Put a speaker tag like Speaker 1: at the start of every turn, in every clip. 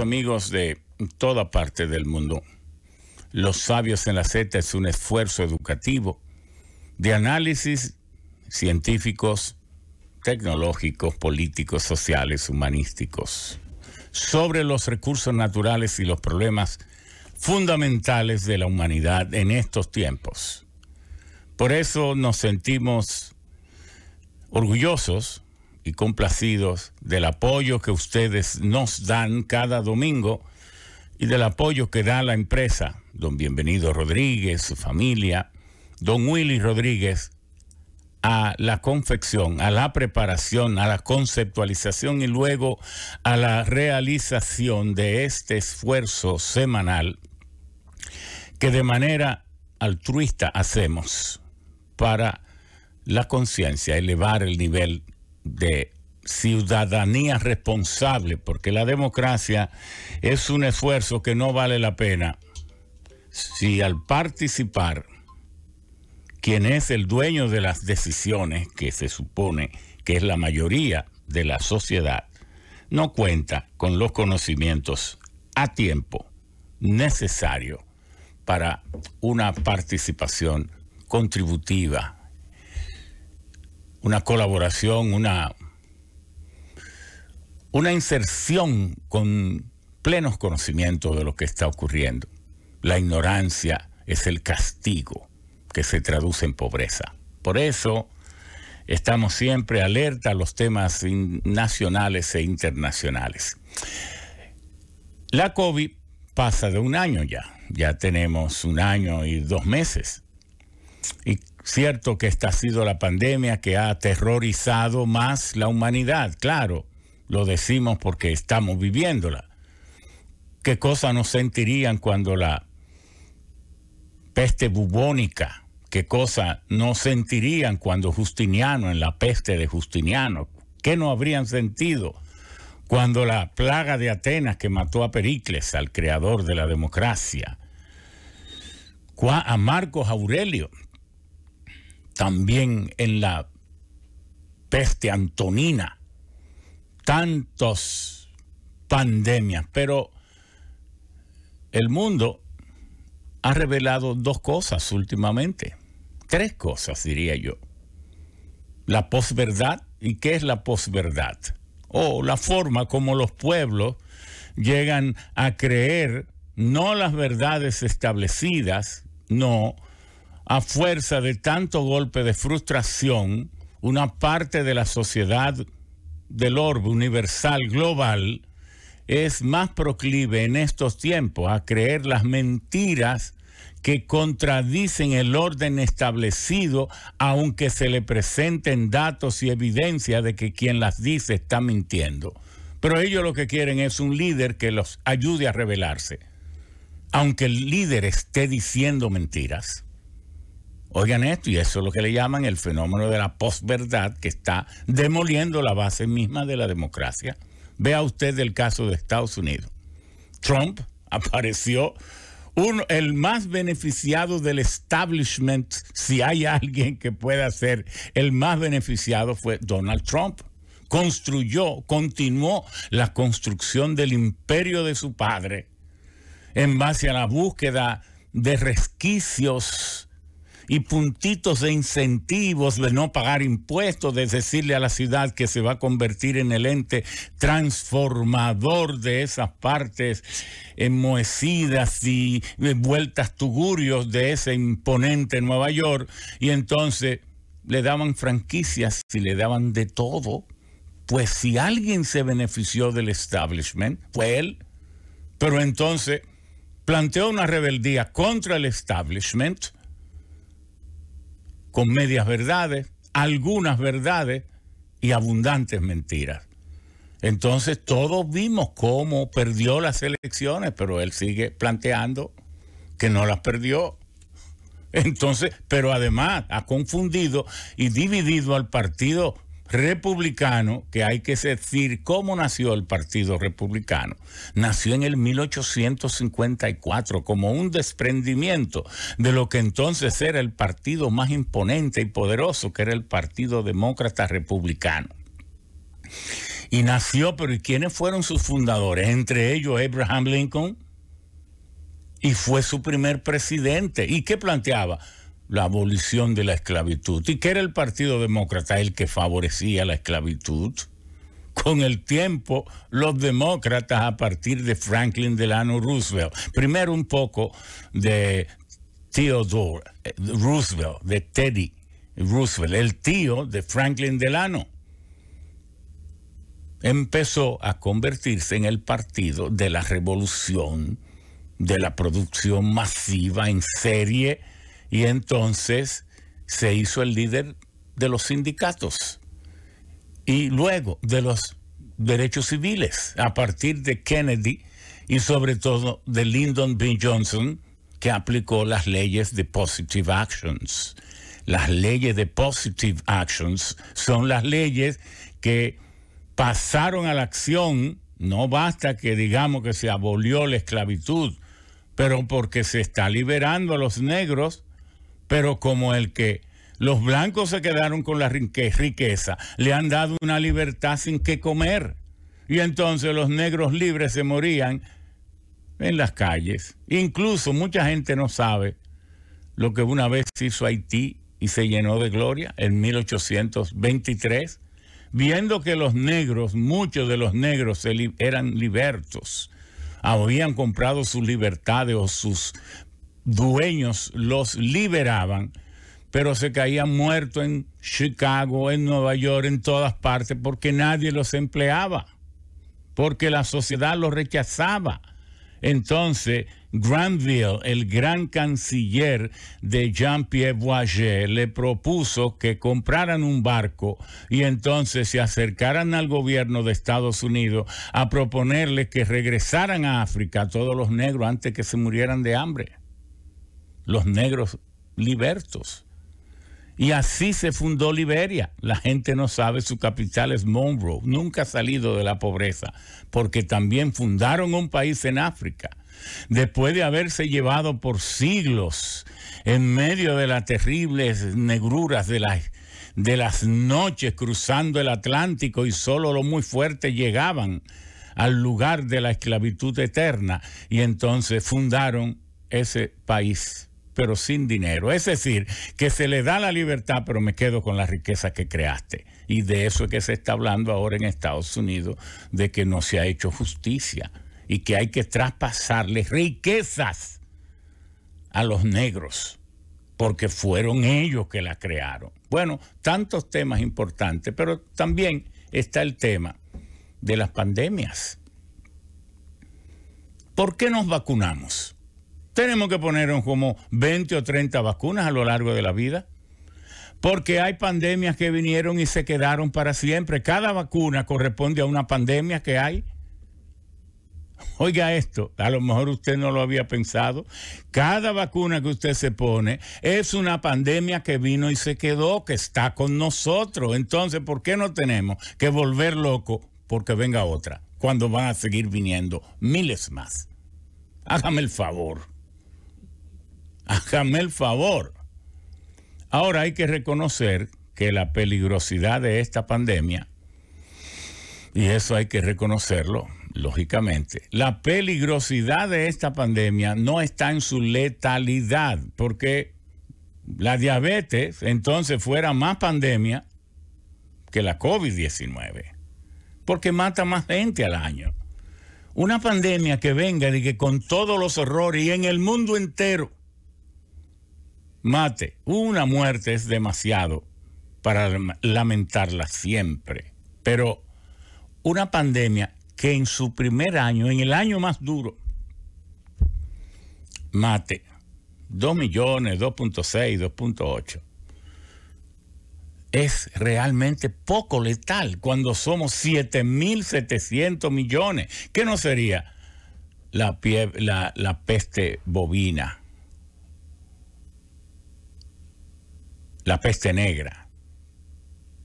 Speaker 1: amigos de toda parte del mundo, Los Sabios en la Z es un esfuerzo educativo de análisis científicos, tecnológicos, políticos, sociales, humanísticos, sobre los recursos naturales y los problemas fundamentales de la humanidad en estos tiempos. Por eso nos sentimos orgullosos y complacidos del apoyo que ustedes nos dan cada domingo y del apoyo que da la empresa, don Bienvenido Rodríguez, su familia, don Willy Rodríguez, a la confección, a la preparación, a la conceptualización y luego a la realización de este esfuerzo semanal que de manera altruista hacemos para la conciencia, elevar el nivel de ciudadanía responsable, porque la democracia es un esfuerzo que no vale la pena si al participar quien es el dueño de las decisiones, que se supone que es la mayoría de la sociedad, no cuenta con los conocimientos a tiempo necesario para una participación contributiva una colaboración, una, una inserción con plenos conocimientos de lo que está ocurriendo. La ignorancia es el castigo que se traduce en pobreza. Por eso estamos siempre alerta a los temas nacionales e internacionales. La COVID pasa de un año ya, ya tenemos un año y dos meses. Y Cierto que esta ha sido la pandemia que ha aterrorizado más la humanidad, claro, lo decimos porque estamos viviéndola. ¿Qué cosa nos sentirían cuando la peste bubónica, qué cosa nos sentirían cuando Justiniano, en la peste de Justiniano, qué no habrían sentido cuando la plaga de Atenas que mató a Pericles, al creador de la democracia, a Marcos Aurelio, también en la peste antonina, tantas pandemias, pero el mundo ha revelado dos cosas últimamente, tres cosas diría yo. La posverdad, ¿y qué es la posverdad? O la forma como los pueblos llegan a creer no las verdades establecidas, no, a fuerza de tanto golpe de frustración, una parte de la sociedad del orbe universal global es más proclive en estos tiempos a creer las mentiras que contradicen el orden establecido, aunque se le presenten datos y evidencia de que quien las dice está mintiendo. Pero ellos lo que quieren es un líder que los ayude a rebelarse, aunque el líder esté diciendo mentiras. Oigan esto, y eso es lo que le llaman el fenómeno de la posverdad que está demoliendo la base misma de la democracia. Vea usted el caso de Estados Unidos. Trump apareció el más beneficiado del establishment, si hay alguien que pueda ser el más beneficiado, fue Donald Trump. Construyó, continuó la construcción del imperio de su padre en base a la búsqueda de resquicios y puntitos de incentivos de no pagar impuestos, de decirle a la ciudad que se va a convertir en el ente transformador de esas partes enmohecidas y eh, vueltas tugurios de ese imponente Nueva York. Y entonces le daban franquicias y le daban de todo. Pues si alguien se benefició del establishment, fue él. Pero entonces planteó una rebeldía contra el establishment con medias verdades, algunas verdades y abundantes mentiras. Entonces todos vimos cómo perdió las elecciones, pero él sigue planteando que no las perdió. Entonces, pero además ha confundido y dividido al partido republicano, que hay que decir cómo nació el Partido Republicano, nació en el 1854 como un desprendimiento de lo que entonces era el partido más imponente y poderoso, que era el Partido Demócrata Republicano. Y nació, pero ¿y quiénes fueron sus fundadores? Entre ellos Abraham Lincoln, y fue su primer presidente. ¿Y qué planteaba? la abolición de la esclavitud. ¿Y que era el Partido Demócrata el que favorecía la esclavitud? Con el tiempo, los demócratas a partir de Franklin Delano Roosevelt, primero un poco de Theodore eh, Roosevelt, de Teddy Roosevelt, el tío de Franklin Delano, empezó a convertirse en el partido de la revolución, de la producción masiva en serie, y entonces se hizo el líder de los sindicatos y luego de los derechos civiles a partir de Kennedy y sobre todo de Lyndon B. Johnson que aplicó las leyes de positive actions. Las leyes de positive actions son las leyes que pasaron a la acción, no basta que digamos que se abolió la esclavitud, pero porque se está liberando a los negros pero como el que los blancos se quedaron con la riqueza, le han dado una libertad sin que comer. Y entonces los negros libres se morían en las calles. Incluso mucha gente no sabe lo que una vez hizo Haití y se llenó de gloria en 1823, viendo que los negros, muchos de los negros eran libertos, habían comprado sus libertades o sus dueños los liberaban, pero se caían muertos en Chicago, en Nueva York, en todas partes, porque nadie los empleaba, porque la sociedad los rechazaba. Entonces, Granville, el gran canciller de Jean-Pierre Boisier le propuso que compraran un barco y entonces se acercaran al gobierno de Estados Unidos a proponerle que regresaran a África a todos los negros antes que se murieran de hambre los negros libertos. Y así se fundó Liberia. La gente no sabe, su capital es Monroe. Nunca ha salido de la pobreza, porque también fundaron un país en África. Después de haberse llevado por siglos en medio de las terribles negruras de las, de las noches cruzando el Atlántico y solo los muy fuertes llegaban al lugar de la esclavitud eterna y entonces fundaron ese país pero sin dinero. Es decir, que se le da la libertad, pero me quedo con la riqueza que creaste. Y de eso es que se está hablando ahora en Estados Unidos, de que no se ha hecho justicia y que hay que traspasarles riquezas a los negros, porque fueron ellos que la crearon. Bueno, tantos temas importantes, pero también está el tema de las pandemias. ¿Por qué nos vacunamos? tenemos que poner como 20 o 30 vacunas a lo largo de la vida. Porque hay pandemias que vinieron y se quedaron para siempre. Cada vacuna corresponde a una pandemia que hay. Oiga esto, a lo mejor usted no lo había pensado. Cada vacuna que usted se pone es una pandemia que vino y se quedó, que está con nosotros. Entonces, ¿por qué no tenemos que volver loco porque venga otra? Cuando van a seguir viniendo miles más. Hágame el favor hágame el favor. Ahora hay que reconocer que la peligrosidad de esta pandemia, y eso hay que reconocerlo, lógicamente, la peligrosidad de esta pandemia no está en su letalidad, porque la diabetes entonces fuera más pandemia que la COVID-19, porque mata más gente al año. Una pandemia que venga y que con todos los errores y en el mundo entero, mate. Una muerte es demasiado para lamentarla siempre. Pero una pandemia que en su primer año, en el año más duro, mate 2 millones, 2.6, 2.8, es realmente poco letal cuando somos 7.700 millones, que no sería la, la peste bovina la peste negra,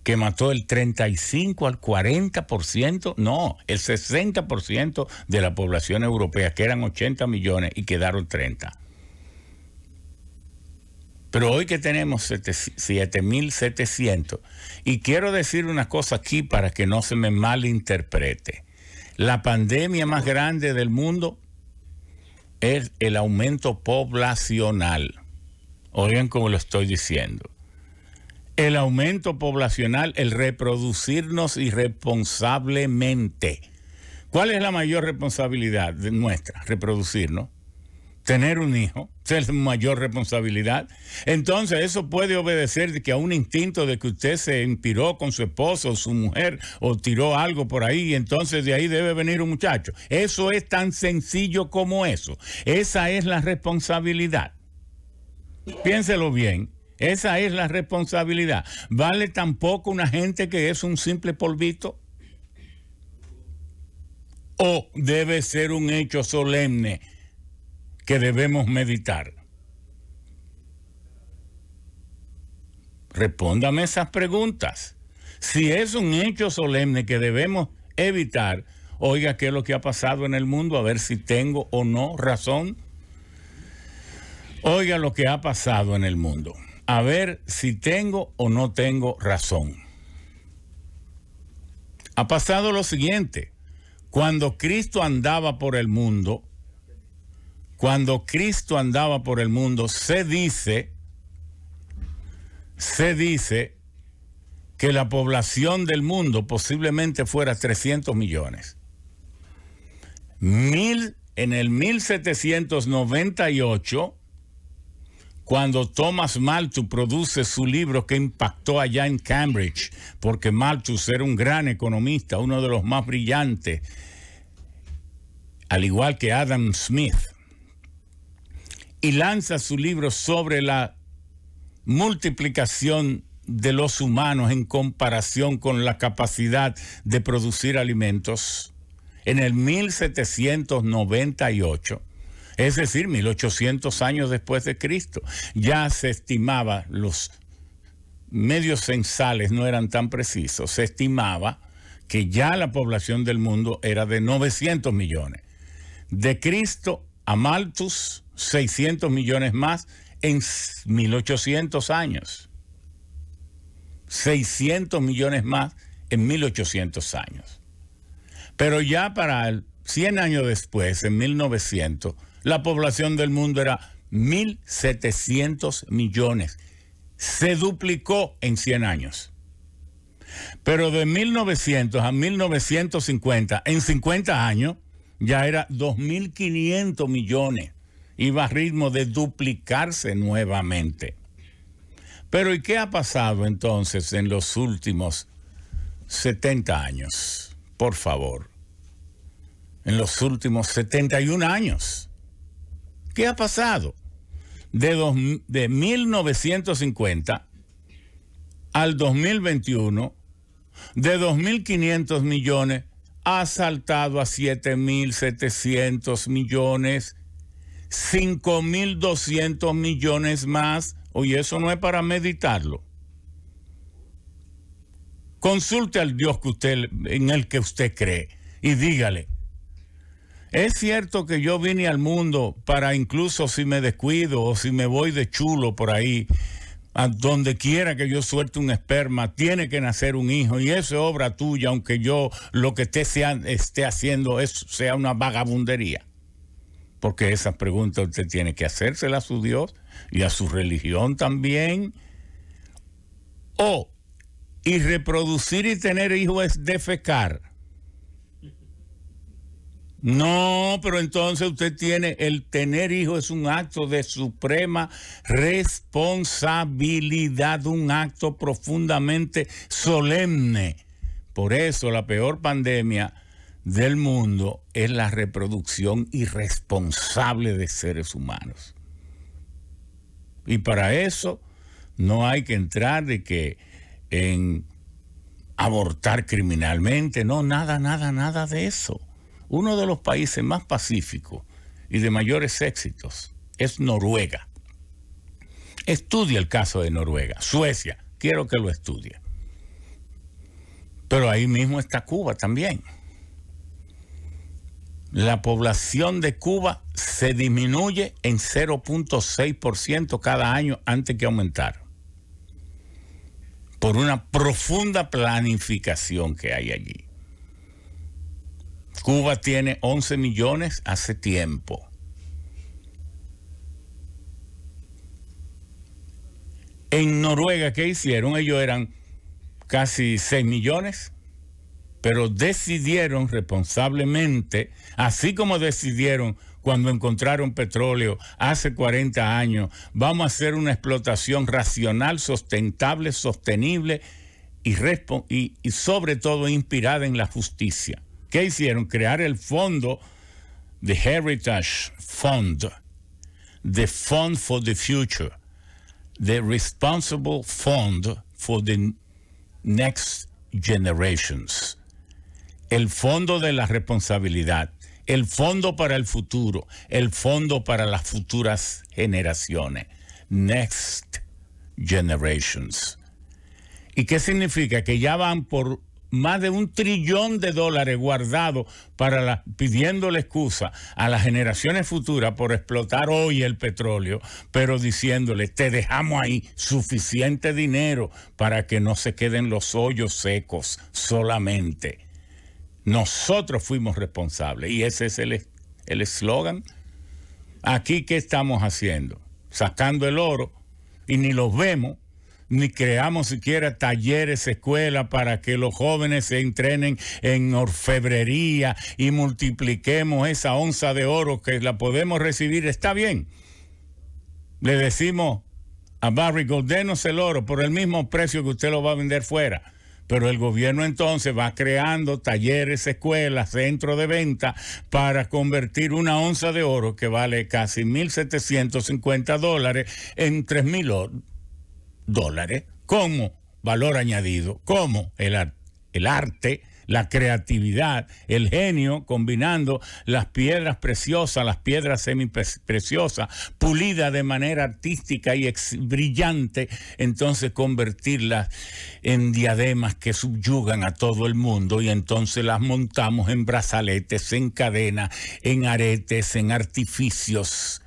Speaker 1: que mató el 35 al 40%, no, el 60% de la población europea, que eran 80 millones y quedaron 30. Pero hoy que tenemos 7.700, y quiero decir una cosa aquí para que no se me malinterprete, la pandemia más grande del mundo es el aumento poblacional. Oigan como lo estoy diciendo el aumento poblacional, el reproducirnos irresponsablemente. ¿Cuál es la mayor responsabilidad nuestra? Reproducirnos. Tener un hijo es la mayor responsabilidad. Entonces eso puede obedecer que a un instinto de que usted se inspiró con su esposo, o su mujer o tiró algo por ahí y entonces de ahí debe venir un muchacho. Eso es tan sencillo como eso. Esa es la responsabilidad. Piénselo bien. Esa es la responsabilidad. ¿Vale tampoco una gente que es un simple polvito? ¿O debe ser un hecho solemne que debemos meditar? Respóndame esas preguntas. Si es un hecho solemne que debemos evitar, oiga qué es lo que ha pasado en el mundo, a ver si tengo o no razón. Oiga lo que ha pasado en el mundo a ver si tengo o no tengo razón. Ha pasado lo siguiente, cuando Cristo andaba por el mundo, cuando Cristo andaba por el mundo, se dice, se dice que la población del mundo posiblemente fuera 300 millones. en el 1798, cuando Thomas Malthus produce su libro que impactó allá en Cambridge, porque Malthus era un gran economista, uno de los más brillantes, al igual que Adam Smith, y lanza su libro sobre la multiplicación de los humanos en comparación con la capacidad de producir alimentos en el 1798 es decir, 1800 años después de Cristo. Ya se estimaba, los medios censales no eran tan precisos, se estimaba que ya la población del mundo era de 900 millones. De Cristo a Malthus, 600 millones más en 1800 años. 600 millones más en 1800 años. Pero ya para el 100 años después, en 1900, la población del mundo era 1.700 millones. Se duplicó en 100 años. Pero de 1900 a 1950, en 50 años, ya era 2.500 millones. Iba a ritmo de duplicarse nuevamente. Pero ¿y qué ha pasado entonces en los últimos 70 años? Por favor. En los últimos 71 años. ¿Qué ha pasado? De, de 1950 al 2021, de 2.500 millones ha saltado a 7.700 millones, 5.200 millones más. Oye, eso no es para meditarlo. Consulte al Dios en el que usted cree y dígale, es cierto que yo vine al mundo para incluso si me descuido o si me voy de chulo por ahí, a donde quiera que yo suelte un esperma, tiene que nacer un hijo y eso es obra tuya, aunque yo lo que esté, esté haciendo es, sea una vagabundería. Porque esas preguntas usted tiene que hacérsela a su Dios y a su religión también. O, y reproducir y tener hijos es defecar no, pero entonces usted tiene, el tener hijos es un acto de suprema responsabilidad, un acto profundamente solemne. Por eso la peor pandemia del mundo es la reproducción irresponsable de seres humanos. Y para eso no hay que entrar de que en abortar criminalmente, no, nada, nada, nada de eso uno de los países más pacíficos y de mayores éxitos es Noruega. Estudia el caso de Noruega, Suecia, quiero que lo estudie. Pero ahí mismo está Cuba también. La población de Cuba se disminuye en 0.6% cada año antes que aumentar. Por una profunda planificación que hay allí. Cuba tiene 11 millones hace tiempo. En Noruega, ¿qué hicieron? Ellos eran casi 6 millones, pero decidieron responsablemente, así como decidieron cuando encontraron petróleo hace 40 años, vamos a hacer una explotación racional, sustentable, sostenible y, y sobre todo inspirada en la justicia. ¿Qué hicieron? Crear el fondo the Heritage Fund, the Fund for the Future, the Responsible Fund for the Next Generations, el Fondo de la Responsabilidad, el Fondo para el Futuro, el Fondo para las futuras generaciones, Next Generations. ¿Y qué significa? Que ya van por más de un trillón de dólares guardados para la, pidiéndole excusa a las generaciones futuras por explotar hoy el petróleo, pero diciéndole, te dejamos ahí suficiente dinero para que no se queden los hoyos secos solamente. Nosotros fuimos responsables y ese es el eslogan. Aquí, ¿qué estamos haciendo? Sacando el oro y ni los vemos ni creamos siquiera talleres, escuelas para que los jóvenes se entrenen en orfebrería y multipliquemos esa onza de oro que la podemos recibir. Está bien. Le decimos a Barry, denos el oro por el mismo precio que usted lo va a vender fuera. Pero el gobierno entonces va creando talleres, escuelas, centros de venta para convertir una onza de oro que vale casi 1.750 dólares en 3.000 dólares como valor añadido, como el, el arte, la creatividad, el genio, combinando las piedras preciosas, las piedras semi-preciosas, pulidas de manera artística y brillante, entonces convertirlas en diademas que subyugan a todo el mundo y entonces las montamos en brazaletes, en cadenas, en aretes, en artificios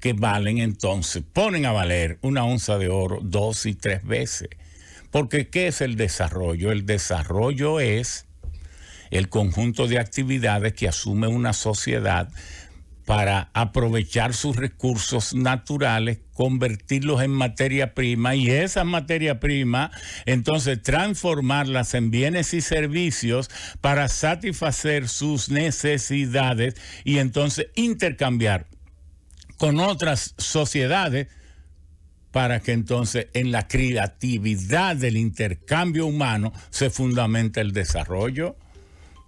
Speaker 1: que valen entonces, ponen a valer una onza de oro dos y tres veces. Porque ¿qué es el desarrollo? El desarrollo es el conjunto de actividades que asume una sociedad para aprovechar sus recursos naturales, convertirlos en materia prima y esa materia prima, entonces transformarlas en bienes y servicios para satisfacer sus necesidades y entonces intercambiar con otras sociedades para que entonces en la creatividad del intercambio humano se fundamente el desarrollo.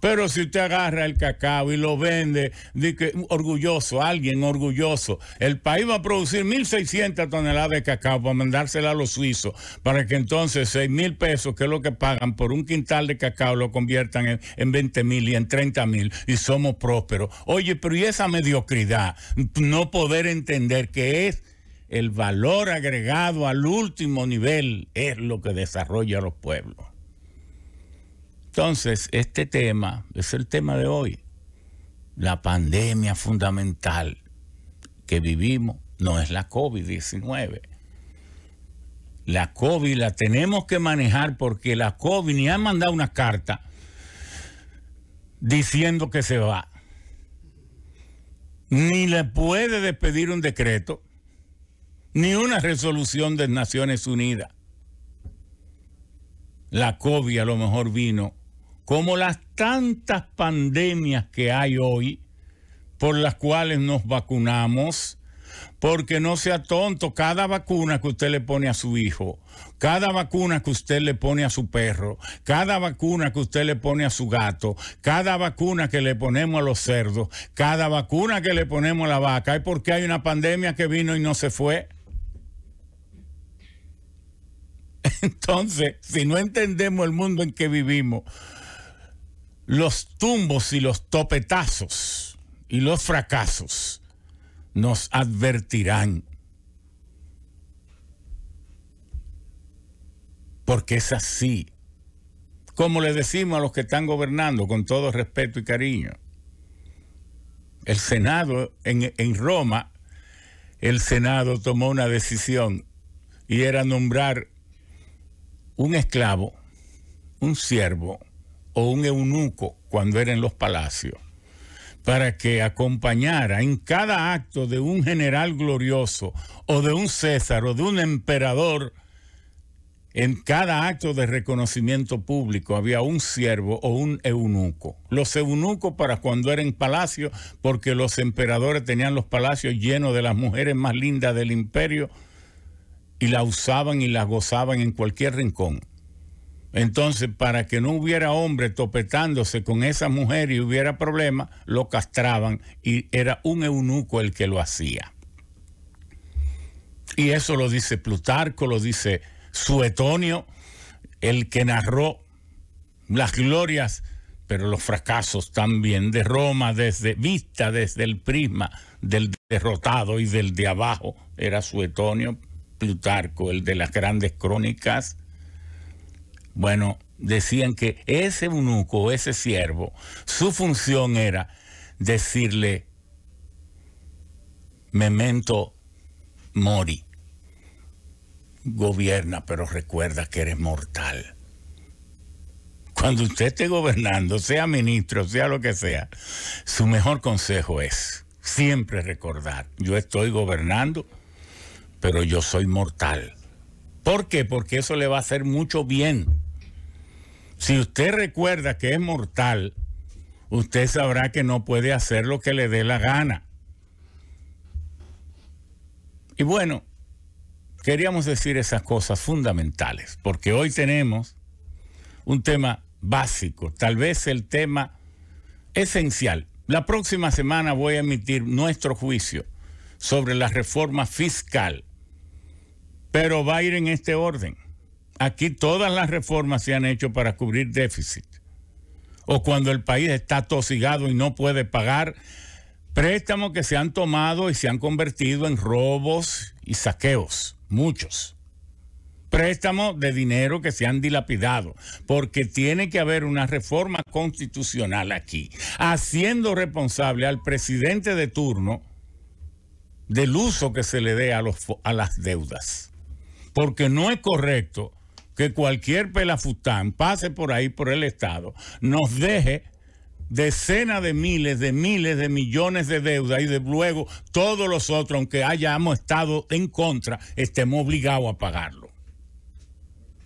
Speaker 1: Pero si usted agarra el cacao y lo vende, que, orgulloso, alguien orgulloso, el país va a producir 1.600 toneladas de cacao para mandársela a los suizos, para que entonces 6.000 mil pesos, que es lo que pagan por un quintal de cacao, lo conviertan en, en mil y en 30.000 mil y somos prósperos. Oye, pero ¿y esa mediocridad? No poder entender que es el valor agregado al último nivel es lo que desarrolla los pueblos. Entonces, este tema es el tema de hoy. La pandemia fundamental que vivimos no es la COVID-19. La COVID la tenemos que manejar porque la COVID ni ha mandado una carta diciendo que se va. Ni le puede despedir un decreto, ni una resolución de Naciones Unidas. La COVID a lo mejor vino como las tantas pandemias que hay hoy, por las cuales nos vacunamos, porque no sea tonto, cada vacuna que usted le pone a su hijo, cada vacuna que usted le pone a su perro, cada vacuna que usted le pone a su gato, cada vacuna que le ponemos a los cerdos, cada vacuna que le ponemos a la vaca, es porque hay una pandemia que vino y no se fue. Entonces, si no entendemos el mundo en que vivimos, los tumbos y los topetazos y los fracasos nos advertirán. Porque es así. Como le decimos a los que están gobernando, con todo respeto y cariño, el Senado en, en Roma, el Senado tomó una decisión y era nombrar un esclavo, un siervo, o un eunuco cuando era en los palacios, para que acompañara en cada acto de un general glorioso o de un César o de un emperador, en cada acto de reconocimiento público había un siervo o un eunuco. Los eunucos para cuando eran palacios, porque los emperadores tenían los palacios llenos de las mujeres más lindas del imperio y la usaban y las gozaban en cualquier rincón. Entonces, para que no hubiera hombre topetándose con esa mujer y hubiera problemas, lo castraban y era un eunuco el que lo hacía. Y eso lo dice Plutarco, lo dice Suetonio, el que narró las glorias, pero los fracasos también de Roma desde vista desde el prisma del derrotado y del de abajo, era Suetonio, Plutarco, el de las grandes crónicas bueno, decían que ese eunuco, ese siervo, su función era decirle, memento mori, gobierna, pero recuerda que eres mortal. Cuando usted esté gobernando, sea ministro, sea lo que sea, su mejor consejo es siempre recordar, yo estoy gobernando, pero yo soy mortal. ¿Por qué? Porque eso le va a hacer mucho bien si usted recuerda que es mortal, usted sabrá que no puede hacer lo que le dé la gana. Y bueno, queríamos decir esas cosas fundamentales, porque hoy tenemos un tema básico, tal vez el tema esencial. La próxima semana voy a emitir nuestro juicio sobre la reforma fiscal, pero va a ir en este orden. Aquí todas las reformas se han hecho para cubrir déficit. O cuando el país está tosigado y no puede pagar préstamos que se han tomado y se han convertido en robos y saqueos, muchos. Préstamos de dinero que se han dilapidado, porque tiene que haber una reforma constitucional aquí, haciendo responsable al presidente de turno del uso que se le dé a, los, a las deudas. Porque no es correcto que cualquier pelafután pase por ahí, por el Estado, nos deje decenas de miles, de miles, de millones de deudas y de luego todos los otros, aunque hayamos estado en contra, estemos obligados a pagarlo.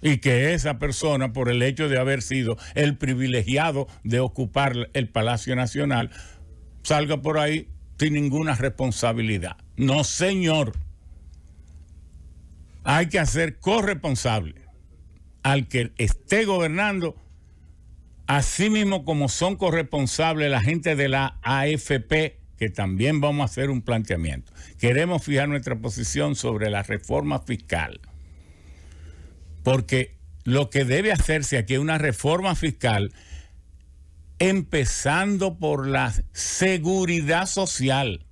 Speaker 1: Y que esa persona, por el hecho de haber sido el privilegiado de ocupar el Palacio Nacional, salga por ahí sin ninguna responsabilidad. No, señor. Hay que hacer corresponsable al que esté gobernando, así mismo como son corresponsables la gente de la AFP, que también vamos a hacer un planteamiento. Queremos fijar nuestra posición sobre la reforma fiscal, porque lo que debe hacerse aquí es una reforma fiscal empezando por la seguridad social,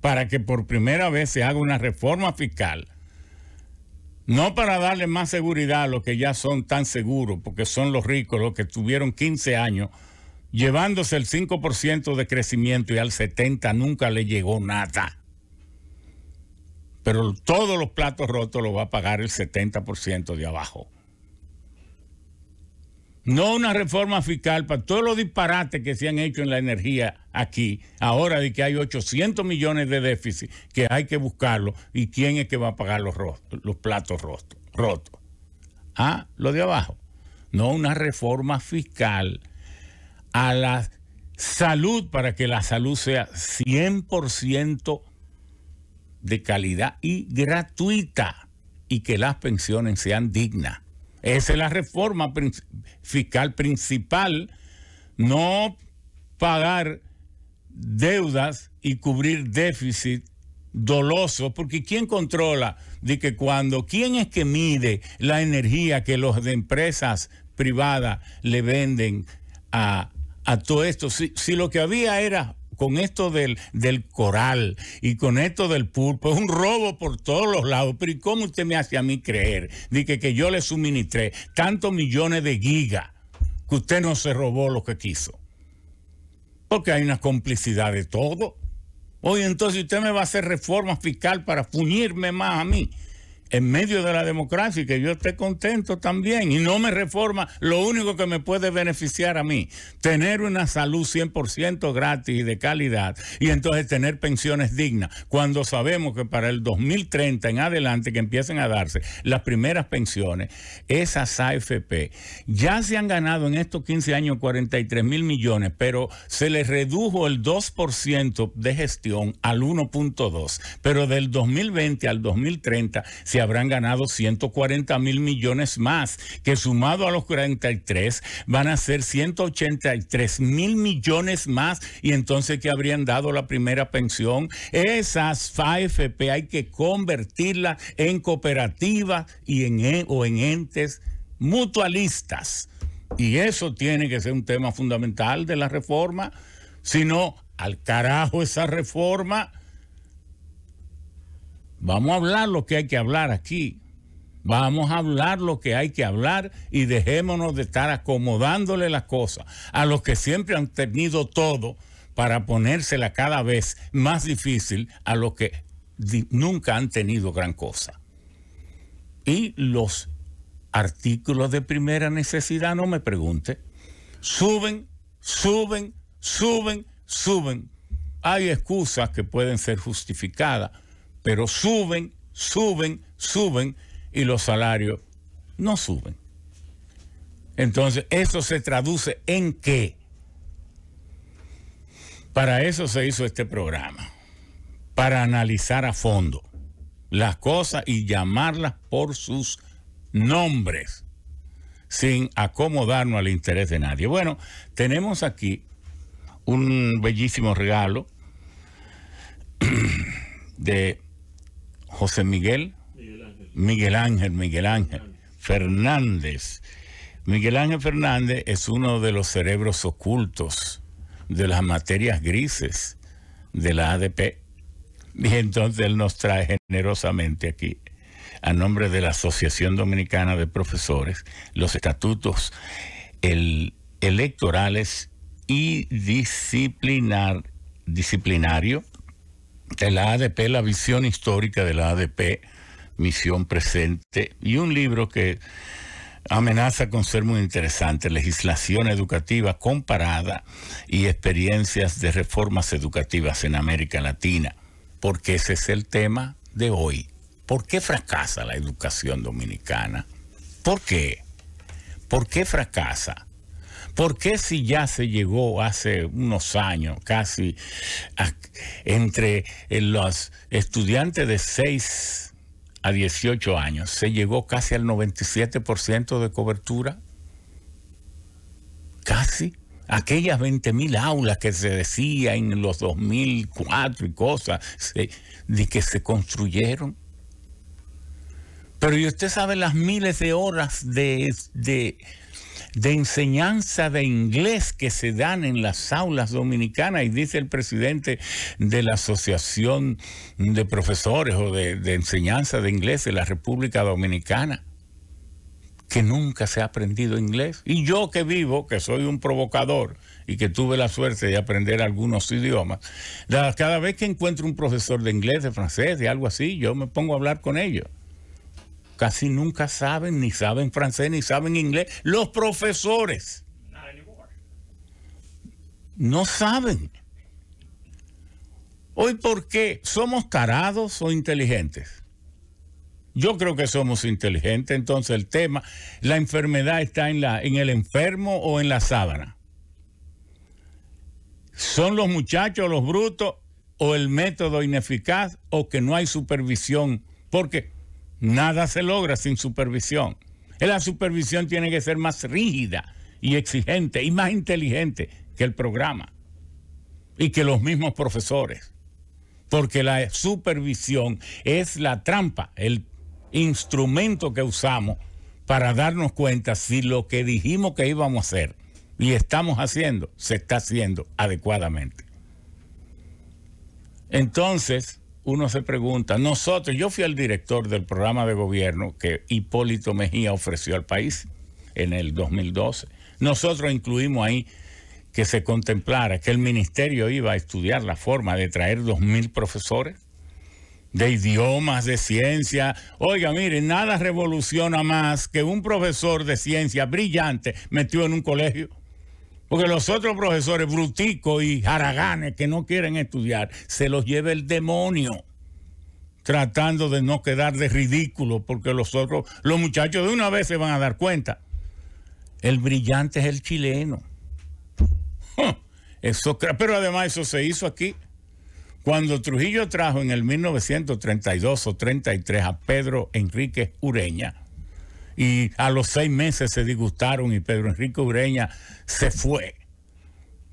Speaker 1: para que por primera vez se haga una reforma fiscal no para darle más seguridad a los que ya son tan seguros, porque son los ricos, los que tuvieron 15 años, llevándose el 5% de crecimiento y al 70 nunca le llegó nada. Pero todos los platos rotos los va a pagar el 70% de abajo. No una reforma fiscal para todos los disparates que se han hecho en la energía aquí, ahora de que hay 800 millones de déficit, que hay que buscarlo, y quién es que va a pagar los, los platos rotos, rotos. Ah, lo de abajo. No una reforma fiscal a la salud para que la salud sea 100% de calidad y gratuita y que las pensiones sean dignas. Esa es la reforma fiscal principal, no pagar deudas y cubrir déficit doloso, porque ¿quién controla? De que cuando, ¿quién es que mide la energía que los de empresas privadas le venden a, todo esto? si lo que había era con esto del, coral y con esto del pulpo. Es un robo por todos los lados. Pero ¿y cómo usted me hace a mí creer? de que yo le suministré tantos millones de gigas que usted no se robó lo que quiso. Porque hay una complicidad de todo. Oye, entonces usted me va a hacer reforma fiscal para puñirme más a mí en medio de la democracia y que yo esté contento también y no me reforma, lo único que me puede beneficiar a mí, tener una salud 100% gratis y de calidad y entonces tener pensiones dignas, cuando sabemos que para el 2030 en adelante que empiecen a darse las primeras pensiones, esas AFP ya se han ganado en estos 15 años 43 mil millones, pero se les redujo el 2% de gestión al 1.2, pero del 2020 al 2030 se se habrán ganado 140 mil millones más, que sumado a los 43 van a ser 183 mil millones más y entonces que habrían dado la primera pensión. Esas FAFP hay que convertirla en cooperativas y en, e, o en entes mutualistas. Y eso tiene que ser un tema fundamental de la reforma, sino al carajo esa reforma Vamos a hablar lo que hay que hablar aquí. Vamos a hablar lo que hay que hablar y dejémonos de estar acomodándole las cosas a los que siempre han tenido todo para ponérsela cada vez más difícil a los que nunca han tenido gran cosa. Y los artículos de primera necesidad, no me pregunte, suben, suben, suben, suben. Hay excusas que pueden ser justificadas pero suben, suben, suben y los salarios no suben. Entonces, eso se traduce en qué. Para eso se hizo este programa, para analizar a fondo las cosas y llamarlas por sus nombres, sin acomodarnos al interés de nadie. Bueno, tenemos aquí un bellísimo regalo de José Miguel. Miguel Ángel. Miguel Ángel, Fernández. Miguel Ángel Fernández es uno de los cerebros ocultos de las materias grises de la ADP. Y entonces él nos trae generosamente aquí, a nombre de la Asociación Dominicana de Profesores, los estatutos el, electorales y disciplinar, disciplinario de la ADP, la visión histórica de la ADP, misión presente, y un libro que amenaza con ser muy interesante, legislación educativa comparada y experiencias de reformas educativas en América Latina, porque ese es el tema de hoy. ¿Por qué fracasa la educación dominicana? ¿Por qué? ¿Por qué fracasa? ¿Por qué si ya se llegó hace unos años, casi entre eh, los estudiantes de 6 a 18 años, se llegó casi al 97% de cobertura? Casi. Aquellas 20.000 aulas que se decía en los 2004 y cosas, de que se construyeron. Pero y usted sabe las miles de horas de de enseñanza de inglés que se dan en las aulas dominicanas. Y dice el presidente de la Asociación de Profesores o de, Enseñanza de Inglés de la República Dominicana que nunca se ha aprendido inglés. Y yo que vivo, que soy un provocador y que tuve la suerte de aprender algunos idiomas, cada vez que encuentro un profesor de inglés, de francés, de algo así, yo me pongo a hablar con ellos casi nunca saben, ni saben francés, ni saben inglés. Los profesores no saben. Hoy, ¿por qué? ¿Somos tarados o inteligentes? Yo creo que somos inteligentes, entonces el tema, la enfermedad está en, la, en el enfermo o en la sábana. ¿Son los muchachos los brutos o el método ineficaz o que no hay supervisión? Porque Nada se logra sin supervisión. La supervisión tiene que ser más rígida y exigente y más inteligente que el programa y que los mismos profesores. Porque la supervisión es la trampa, el instrumento que usamos para darnos cuenta si lo que dijimos que íbamos a hacer y estamos haciendo se está haciendo adecuadamente. Entonces, uno se pregunta, nosotros, yo fui el director del programa de gobierno que Hipólito Mejía ofreció al país en el 2012. Nosotros incluimos ahí que se contemplara que el ministerio iba a estudiar la forma de traer dos mil profesores de idiomas, de ciencia. Oiga, miren, nada revoluciona más que un profesor de ciencia brillante metido en un colegio. Porque los otros profesores, bruticos y jaraganes que no quieren estudiar, se los lleva el demonio tratando de no quedar de ridículo, porque los otros, los muchachos de una vez se van a dar cuenta. El brillante es el chileno. Eso, pero además eso se hizo aquí. Cuando Trujillo trajo en el 1932 o 33 a Pedro Enrique Ureña, y a los seis meses se disgustaron y Pedro Enrique Ureña se fue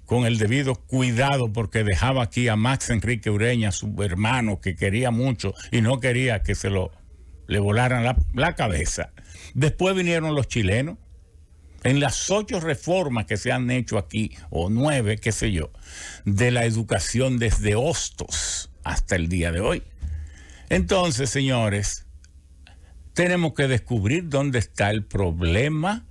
Speaker 1: con el debido cuidado porque dejaba aquí a Max Enrique Ureña, su hermano que quería mucho y no quería que se lo le volaran la, la cabeza. Después vinieron los chilenos. En las ocho reformas que se han hecho aquí, o nueve, qué sé yo, de la educación desde Hostos hasta el día de hoy. Entonces, señores, tenemos que descubrir dónde está el problema,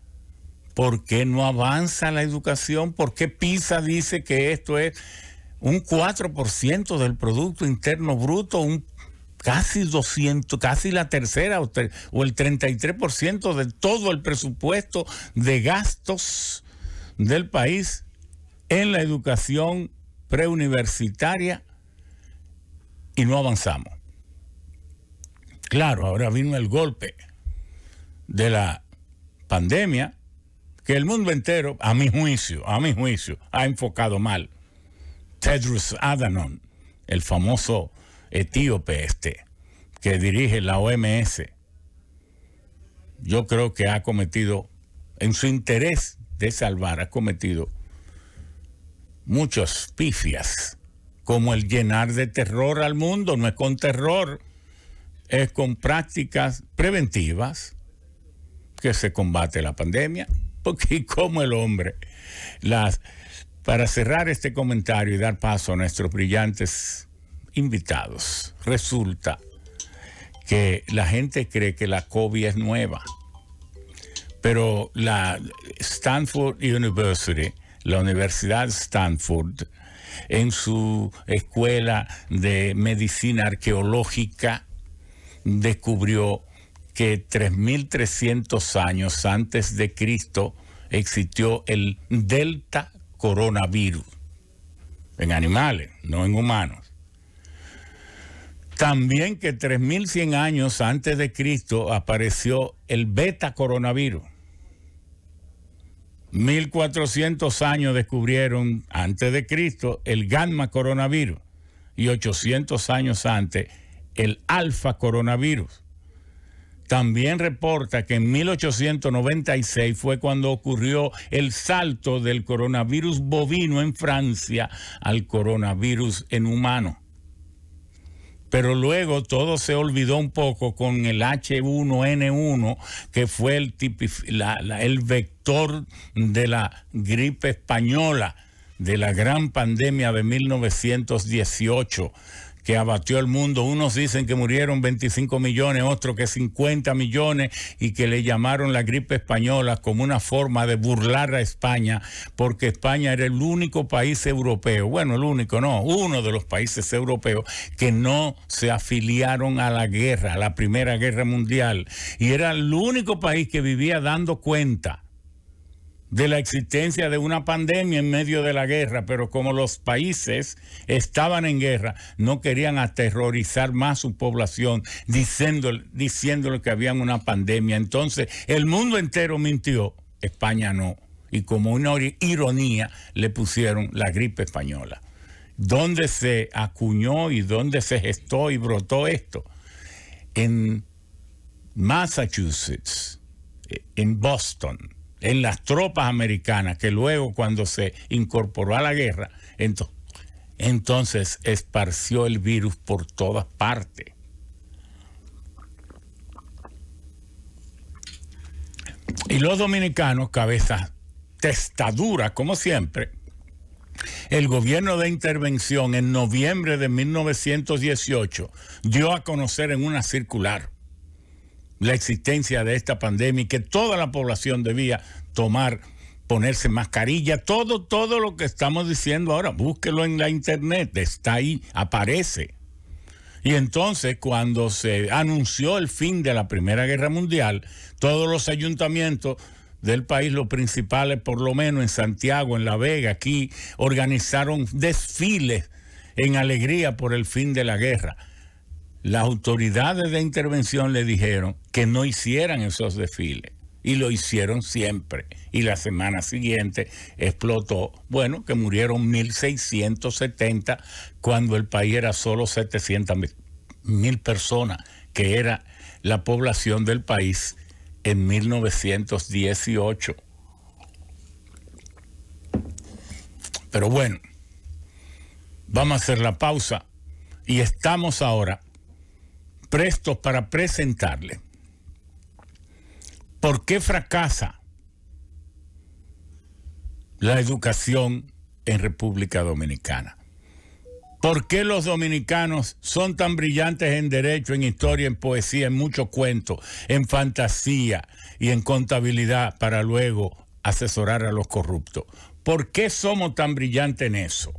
Speaker 1: por qué no avanza la educación, por qué PISA dice que esto es un 4% del Producto Interno Bruto, un casi 200, casi la tercera o, o el 33% de todo el presupuesto de gastos del país en la educación preuniversitaria y no avanzamos. Claro, ahora vino el golpe de la pandemia que el mundo entero, a mi juicio, a mi juicio, ha enfocado mal. Tedros Adhanom, el famoso etíope este que dirige la OMS, yo creo que ha cometido, en su interés de salvar, ha cometido muchas pifias, como el llenar de terror al mundo, no es con terror es con prácticas preventivas que se combate la pandemia, porque como el hombre, las para cerrar este comentario y dar paso a nuestros brillantes invitados, resulta que la gente cree que la COVID es nueva, pero la Stanford University, la Universidad Stanford, en su escuela de medicina arqueológica, descubrió que 3.300 años antes de Cristo existió el delta coronavirus en animales, no en humanos. También que 3.100 años antes de Cristo apareció el beta coronavirus. 1.400 años descubrieron antes de Cristo el gamma coronavirus y 800 años antes el alfa coronavirus. También reporta que en 1896 fue cuando ocurrió el salto del coronavirus bovino en Francia al coronavirus en humano. Pero luego todo se olvidó un poco con el H1N1, que fue el, el vector de la gripe española, de la gran pandemia de 1918 que abatió el mundo. Unos dicen que murieron 25 millones, otros que 50 millones y que le llamaron la gripe española como una forma de burlar a España, porque España era el único país europeo, bueno, el único no, uno de los países europeos que no se afiliaron a la guerra, a la Primera Guerra Mundial. Y era el único país que vivía dando cuenta de la existencia de una pandemia en medio de la guerra, pero como los países estaban en guerra, no querían aterrorizar más su población diciéndole, que había una pandemia. Entonces, el mundo entero mintió, España no. Y como una ironía, le pusieron la gripe española. ¿Dónde se acuñó y dónde se gestó y brotó esto? En Massachusetts, eh, en Boston en las tropas americanas, que luego cuando se incorporó a la guerra, entonces, esparció el virus por todas partes. Y los dominicanos, cabezas testaduras, como siempre, el gobierno de intervención en noviembre de 1918 dio a conocer en una circular la existencia de esta pandemia y que toda la población debía tomar, ponerse mascarilla, todo, todo lo que estamos diciendo ahora, búsquelo en la internet, está ahí, aparece. Y entonces cuando se anunció el fin de la Primera Guerra Mundial, todos los ayuntamientos del país, los principales, por lo menos en Santiago, en La Vega, aquí, organizaron desfiles en alegría por el fin de la guerra las autoridades de intervención le dijeron que no hicieran esos desfiles. Y lo hicieron siempre. Y la semana siguiente explotó. Bueno, que murieron 1.670 cuando el país era solo 700.000 personas, que era la población del país en 1918. Pero bueno, vamos a hacer la pausa y estamos ahora prestos para presentarle. ¿Por qué fracasa la educación en República Dominicana? ¿Por qué los dominicanos son tan brillantes en derecho, en historia, en poesía, en muchos cuentos, en fantasía y en contabilidad para luego asesorar a los corruptos? ¿Por qué somos tan brillantes en eso?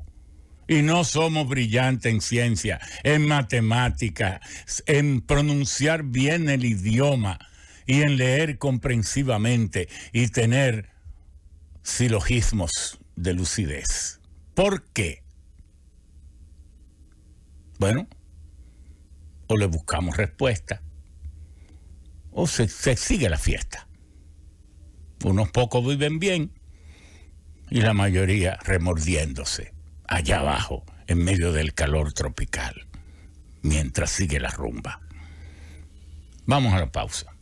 Speaker 1: Y no somos brillantes en ciencia, en matemáticas, en pronunciar bien el idioma y en leer comprensivamente y tener silogismos de lucidez. ¿Por qué? Bueno, o le buscamos respuesta, o se, se sigue la fiesta. Unos pocos viven bien y la mayoría remordiéndose allá abajo, en medio del calor tropical, mientras sigue la rumba. Vamos a la pausa.